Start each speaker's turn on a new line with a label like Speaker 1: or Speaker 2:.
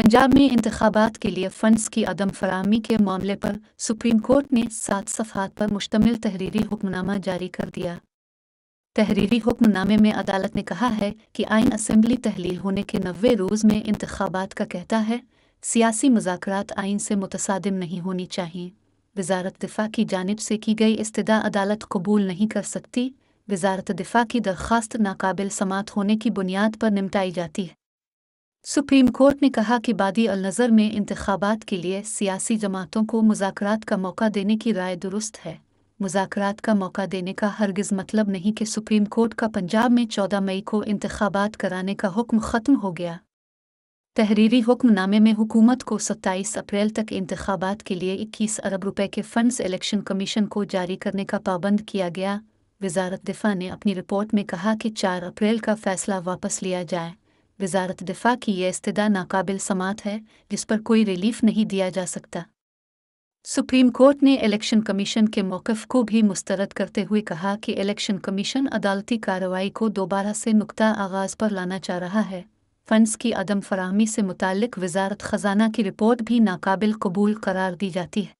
Speaker 1: पंजाब में इंतबात के लिए फंड्स की अदम फरहमी के मामले पर सुप्रीम कोर्ट ने सात सफात पर मुश्तमिल तहरीरी हुक्मनामा जारी कर दिया तहरीरी हुक्मनामे में अदालत ने कहा है कि आइन असम्बली तहलील होने के नबे रोज़ में इंतबात का कहता है सियासी मुजात आइन से मुतसादम नहीं होनी चाहिए वजारत दिफा की जानब से की गई इस्तः अदालत कबूल नहीं कर सकती वजारत दिफा की दरख्वास्त नाकबिल समात होने की बुनियाद पर निमटाई जाती है सुप्रीम कोर्ट ने कहा कि बादी नज़र में इंतबात के लिए सियासी जमातों को मुजात का मौका देने की राय दुरुस्त है मुजाकर का मौका देने का हरगज़ मतलब नहीं कि सुप्रीम कोर्ट का पंजाब में चौदह मई को इंतबात कराने का हुक्म ख़त्म हो गया तहरीरी हुक्मनामे में हुकूमत को सत्ताईस अप्रैल तक इंतबात के लिए इक्कीस अरब रुपये के फंड्स इलेक्शन कमीशन को जारी करने का पाबंद किया गया वजारत दिफा ने अपनी रिपोर्ट में कहा कि चार अप्रैल का फैसला वापस लिया जाए वजारत दिफा की यह इस्तः नाकबिल समात है जिस पर कोई रिलीफ नहीं दिया जा सकता सुप्रीम कोर्ट ने इलेक्शन कमीशन के मौक़ को भी मुस्तरद करते हुए कहा कि इलेक्शन कमीशन अदालती कार्रवाई को दोबारा से नुकता आगाज़ पर लाना चाह रहा है फंड्स की अदम फरहमी से मुतक वजारत ख़जाना की रिपोर्ट भी नाकबिल कबूल करार दी जाती है